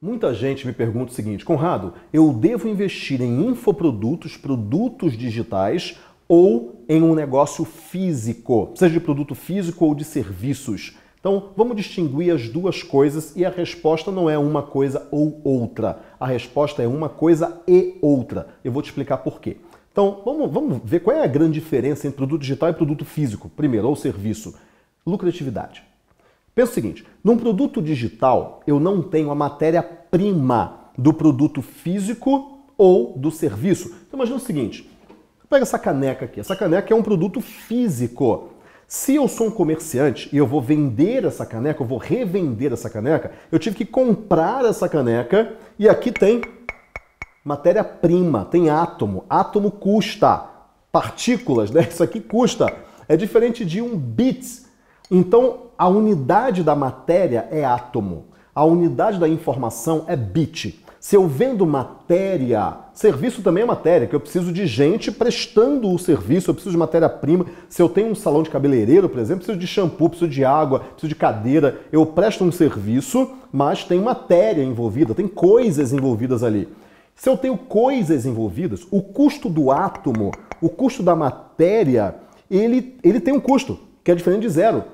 Muita gente me pergunta o seguinte, Conrado, eu devo investir em infoprodutos, produtos digitais ou em um negócio físico, seja de produto físico ou de serviços? Então, vamos distinguir as duas coisas e a resposta não é uma coisa ou outra. A resposta é uma coisa e outra. Eu vou te explicar por quê. Então, vamos, vamos ver qual é a grande diferença entre produto digital e produto físico, primeiro, ou serviço. Lucratividade. Pensa o seguinte: num produto digital, eu não tenho a matéria-prima do produto físico ou do serviço. Então, imagina o seguinte: pega essa caneca aqui. Essa caneca é um produto físico. Se eu sou um comerciante e eu vou vender essa caneca, eu vou revender essa caneca, eu tive que comprar essa caneca e aqui tem matéria-prima, tem átomo. Átomo custa, partículas, né? Isso aqui custa. É diferente de um bits então, a unidade da matéria é átomo. A unidade da informação é bit. Se eu vendo matéria, serviço também é matéria, que eu preciso de gente prestando o serviço, eu preciso de matéria-prima. Se eu tenho um salão de cabeleireiro, por exemplo, preciso de shampoo, preciso de água, preciso de cadeira. Eu presto um serviço, mas tem matéria envolvida, tem coisas envolvidas ali. Se eu tenho coisas envolvidas, o custo do átomo, o custo da matéria, ele, ele tem um custo, que é diferente de zero.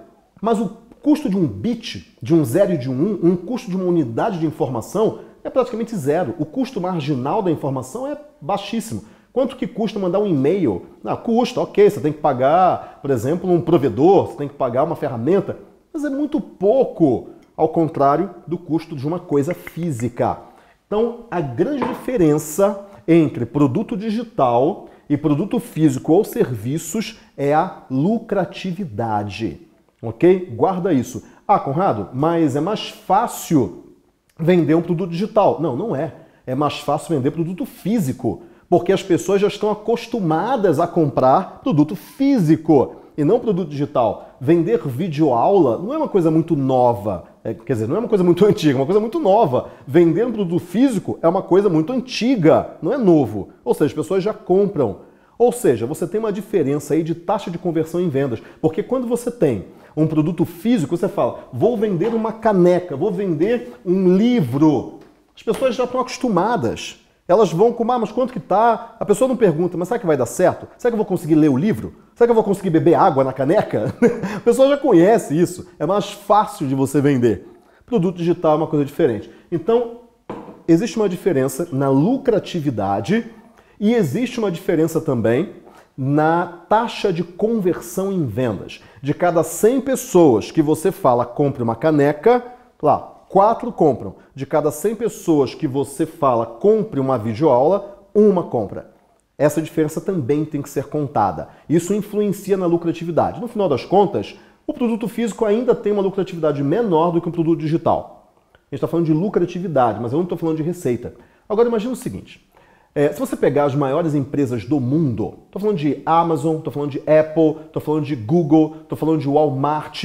Mas o custo de um bit, de um zero e de um 1, um, um custo de uma unidade de informação é praticamente zero. O custo marginal da informação é baixíssimo. Quanto que custa mandar um e-mail? Ah, custa, ok, você tem que pagar, por exemplo, um provedor, você tem que pagar uma ferramenta, mas é muito pouco, ao contrário do custo de uma coisa física. Então, a grande diferença entre produto digital e produto físico ou serviços é a lucratividade ok? Guarda isso. Ah, Conrado, mas é mais fácil vender um produto digital. Não, não é. É mais fácil vender produto físico, porque as pessoas já estão acostumadas a comprar produto físico e não produto digital. Vender vídeo aula não é uma coisa muito nova, é, quer dizer, não é uma coisa muito antiga, é uma coisa muito nova. Vender um produto físico é uma coisa muito antiga, não é novo. Ou seja, as pessoas já compram. Ou seja, você tem uma diferença aí de taxa de conversão em vendas, porque quando você tem um produto físico, você fala, vou vender uma caneca, vou vender um livro. As pessoas já estão acostumadas. Elas vão com, ah, mas quanto que tá? A pessoa não pergunta, mas será que vai dar certo? Será que eu vou conseguir ler o livro? Será que eu vou conseguir beber água na caneca? a pessoa já conhece isso. É mais fácil de você vender. Produto digital é uma coisa diferente. Então, existe uma diferença na lucratividade e existe uma diferença também na taxa de conversão em vendas. De cada 100 pessoas que você fala compre uma caneca, lá, 4 compram. De cada 100 pessoas que você fala compre uma videoaula, uma compra. Essa diferença também tem que ser contada. Isso influencia na lucratividade. No final das contas, o produto físico ainda tem uma lucratividade menor do que um produto digital. A gente está falando de lucratividade, mas eu não estou falando de receita. Agora imagine o seguinte: é, se você pegar as maiores empresas do mundo, estou falando de Amazon, estou falando de Apple, estou falando de Google, estou falando de Walmart,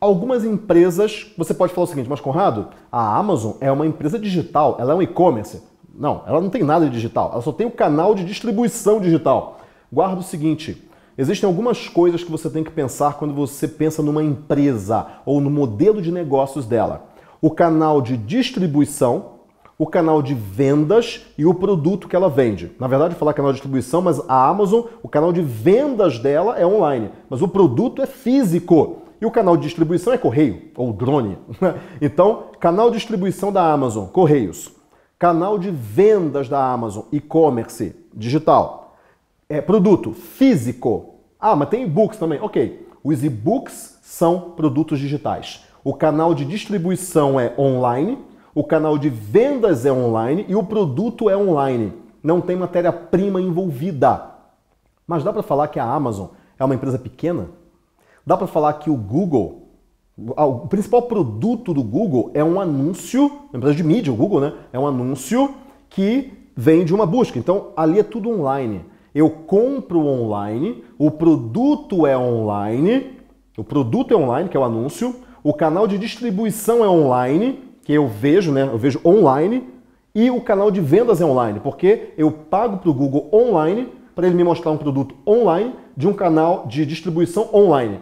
algumas empresas, você pode falar o seguinte, mas Conrado, a Amazon é uma empresa digital, ela é um e-commerce. Não, ela não tem nada de digital, ela só tem o um canal de distribuição digital. Guarda o seguinte, Existem algumas coisas que você tem que pensar quando você pensa numa empresa ou no modelo de negócios dela. O canal de distribuição, o canal de vendas e o produto que ela vende. Na verdade, falar canal de distribuição, mas a Amazon, o canal de vendas dela é online, mas o produto é físico. E o canal de distribuição é correio ou drone. Né? então, canal de distribuição da Amazon, correios. Canal de vendas da Amazon, e-commerce, digital. É, produto físico. Ah, mas tem e-books também. Ok. Os e-books são produtos digitais. O canal de distribuição é online, o canal de vendas é online e o produto é online. Não tem matéria-prima envolvida. Mas dá para falar que a Amazon é uma empresa pequena? Dá para falar que o Google, ah, o principal produto do Google é um anúncio, uma empresa de mídia, o Google, né? É um anúncio que vem de uma busca. Então ali é tudo online. Eu compro online, o produto é online, o produto é online, que é o anúncio, o canal de distribuição é online, que eu vejo, né? Eu vejo online e o canal de vendas é online, porque eu pago para o Google online para ele me mostrar um produto online de um canal de distribuição online.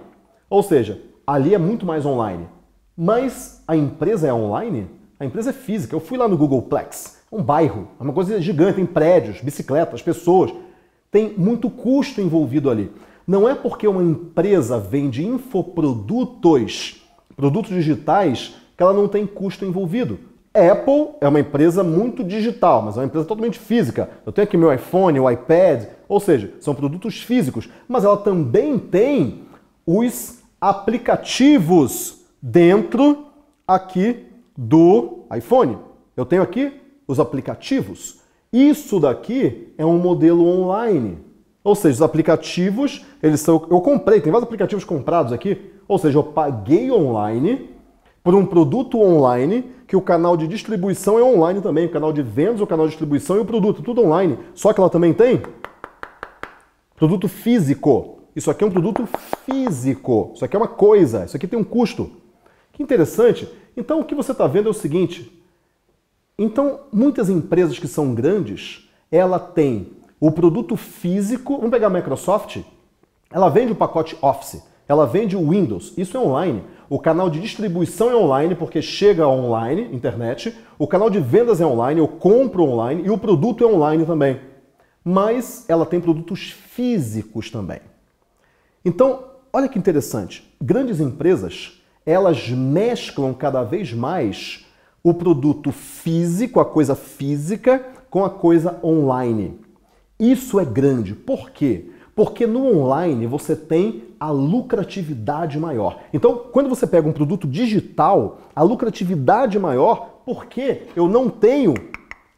Ou seja, ali é muito mais online. Mas a empresa é online? A empresa é física. Eu fui lá no Googleplex, é um bairro, é uma coisa gigante, tem prédios, bicicletas, pessoas. Tem muito custo envolvido ali. Não é porque uma empresa vende infoprodutos, produtos digitais, que ela não tem custo envolvido. Apple é uma empresa muito digital, mas é uma empresa totalmente física. Eu tenho aqui meu iPhone, o iPad, ou seja, são produtos físicos, mas ela também tem os aplicativos dentro aqui do iPhone. Eu tenho aqui os aplicativos. Isso daqui é um modelo online. Ou seja, os aplicativos, eles são eu comprei, tem vários aplicativos comprados aqui, ou seja, eu paguei online por um produto online, que o canal de distribuição é online também, o canal de vendas, o canal de distribuição e o produto, tudo online. Só que ela também tem produto físico. Isso aqui é um produto físico. Isso aqui é uma coisa, isso aqui tem um custo. Que interessante. Então o que você está vendo é o seguinte. Então, muitas empresas que são grandes, ela tem o produto físico, vamos pegar a Microsoft, ela vende o pacote Office. Ela vende o Windows, isso é online. O canal de distribuição é online, porque chega online, internet. O canal de vendas é online, eu compro online e o produto é online também. Mas ela tem produtos físicos também. Então, olha que interessante. Grandes empresas, elas mesclam cada vez mais o produto físico, a coisa física, com a coisa online. Isso é grande. Por quê? Porque no online você tem a lucratividade maior. Então, quando você pega um produto digital, a lucratividade maior, porque eu não tenho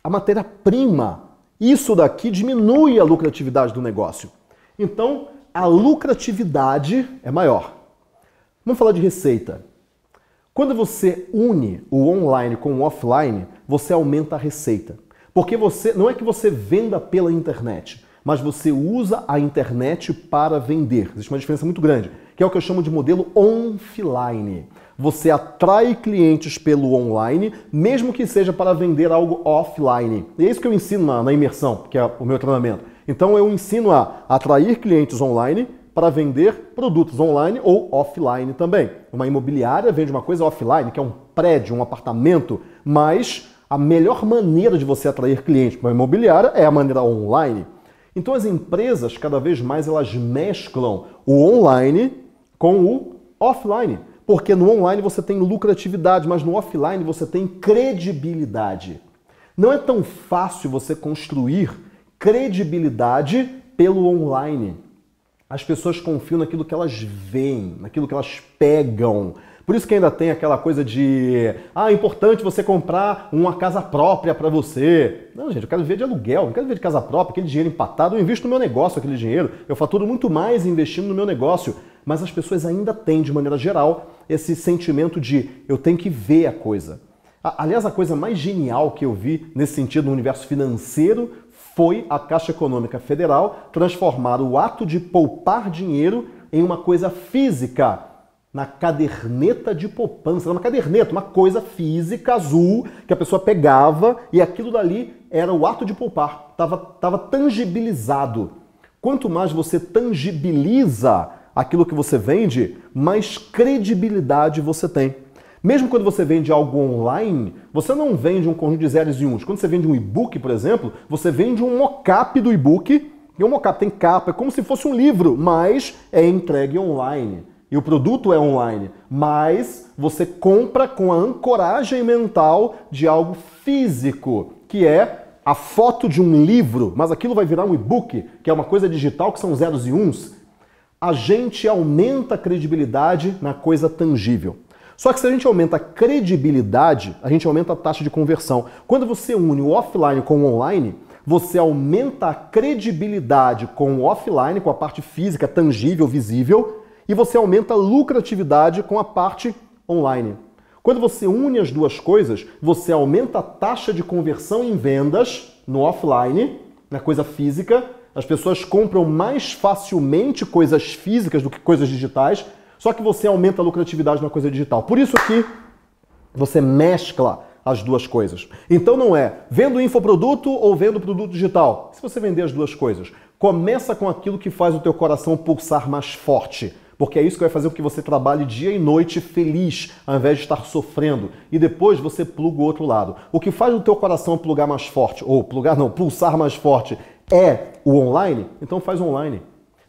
a matéria-prima. Isso daqui diminui a lucratividade do negócio. Então, a lucratividade é maior. Vamos falar de receita. Quando você une o online com o offline, você aumenta a receita. Porque você não é que você venda pela internet, mas você usa a internet para vender. Existe uma diferença muito grande, que é o que eu chamo de modelo offline. Você atrai clientes pelo online, mesmo que seja para vender algo offline. E é isso que eu ensino na, na imersão, que é o meu treinamento. Então eu ensino a atrair clientes online para vender produtos online ou offline também. Uma imobiliária vende uma coisa offline, que é um prédio, um apartamento, mas a melhor maneira de você atrair clientes para uma imobiliária é a maneira online. Então as empresas cada vez mais elas mesclam o online com o offline, porque no online você tem lucratividade, mas no offline você tem credibilidade. Não é tão fácil você construir credibilidade pelo online. As pessoas confiam naquilo que elas veem, naquilo que elas pegam, por isso que ainda tem aquela coisa de ah, é importante você comprar uma casa própria para você. Não, gente, eu quero viver de aluguel, não quero viver de casa própria, aquele dinheiro empatado, eu invisto no meu negócio aquele dinheiro, eu faturo muito mais investindo no meu negócio. Mas as pessoas ainda têm, de maneira geral, esse sentimento de eu tenho que ver a coisa. Aliás, a coisa mais genial que eu vi nesse sentido no universo financeiro foi a Caixa Econômica Federal transformar o ato de poupar dinheiro em uma coisa física na caderneta de poupança. Era uma caderneta, uma coisa física azul que a pessoa pegava e aquilo dali era o ato de poupar. Estava tava tangibilizado. Quanto mais você tangibiliza aquilo que você vende, mais credibilidade você tem. Mesmo quando você vende algo online, você não vende um conjunto de zeros e uns. Quando você vende um e-book, por exemplo, você vende um mockup do e-book. E um mockup tem capa, é como se fosse um livro, mas é entregue online e o produto é online, mas você compra com a ancoragem mental de algo físico, que é a foto de um livro, mas aquilo vai virar um e-book, que é uma coisa digital que são zeros e uns. A gente aumenta a credibilidade na coisa tangível. Só que se a gente aumenta a credibilidade, a gente aumenta a taxa de conversão. Quando você une o offline com o online, você aumenta a credibilidade com o offline, com a parte física, tangível, visível, e você aumenta a lucratividade com a parte online. Quando você une as duas coisas, você aumenta a taxa de conversão em vendas no offline, na coisa física. As pessoas compram mais facilmente coisas físicas do que coisas digitais, só que você aumenta a lucratividade na coisa digital. Por isso que você mescla as duas coisas. Então não é vendo infoproduto ou vendo produto digital. Se você vender as duas coisas, começa com aquilo que faz o teu coração pulsar mais forte porque é isso que vai fazer com que você trabalhe dia e noite feliz, ao invés de estar sofrendo. E depois você pluga o outro lado. O que faz o teu coração plugar mais forte, ou plugar não, pulsar mais forte, é o online, então faz online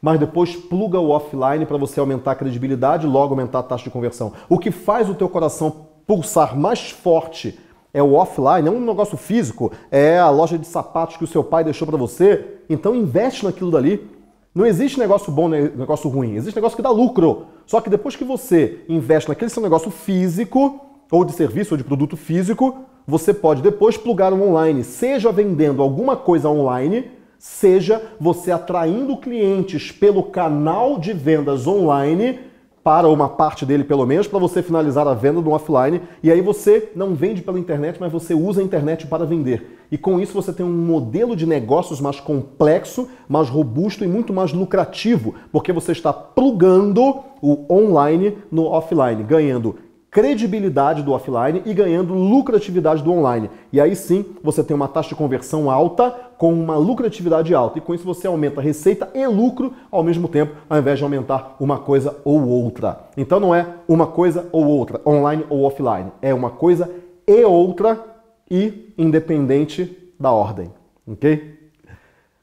mas depois pluga o offline para você aumentar a credibilidade e logo aumentar a taxa de conversão. O que faz o teu coração pulsar mais forte é o offline, é um negócio físico, é a loja de sapatos que o seu pai deixou para você, então investe naquilo dali. Não existe negócio bom, né, negócio ruim. Existe negócio que dá lucro. Só que depois que você investe naquele seu negócio físico, ou de serviço, ou de produto físico, você pode depois plugar um online, seja vendendo alguma coisa online, seja você atraindo clientes pelo canal de vendas online, para uma parte dele pelo menos, para você finalizar a venda do offline, e aí você não vende pela internet, mas você usa a internet para vender e com isso você tem um modelo de negócios mais complexo, mais robusto e muito mais lucrativo, porque você está plugando o online no offline, ganhando credibilidade do offline e ganhando lucratividade do online. E aí sim, você tem uma taxa de conversão alta com uma lucratividade alta e com isso você aumenta receita e lucro ao mesmo tempo, ao invés de aumentar uma coisa ou outra. Então não é uma coisa ou outra, online ou offline, é uma coisa e outra e independente da ordem, ok?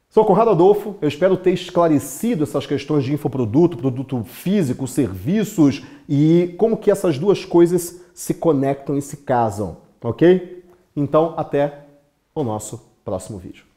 Sou Conrado Adolfo, eu espero ter esclarecido essas questões de infoproduto, produto físico, serviços e como que essas duas coisas se conectam e se casam, ok? Então, até o nosso próximo vídeo.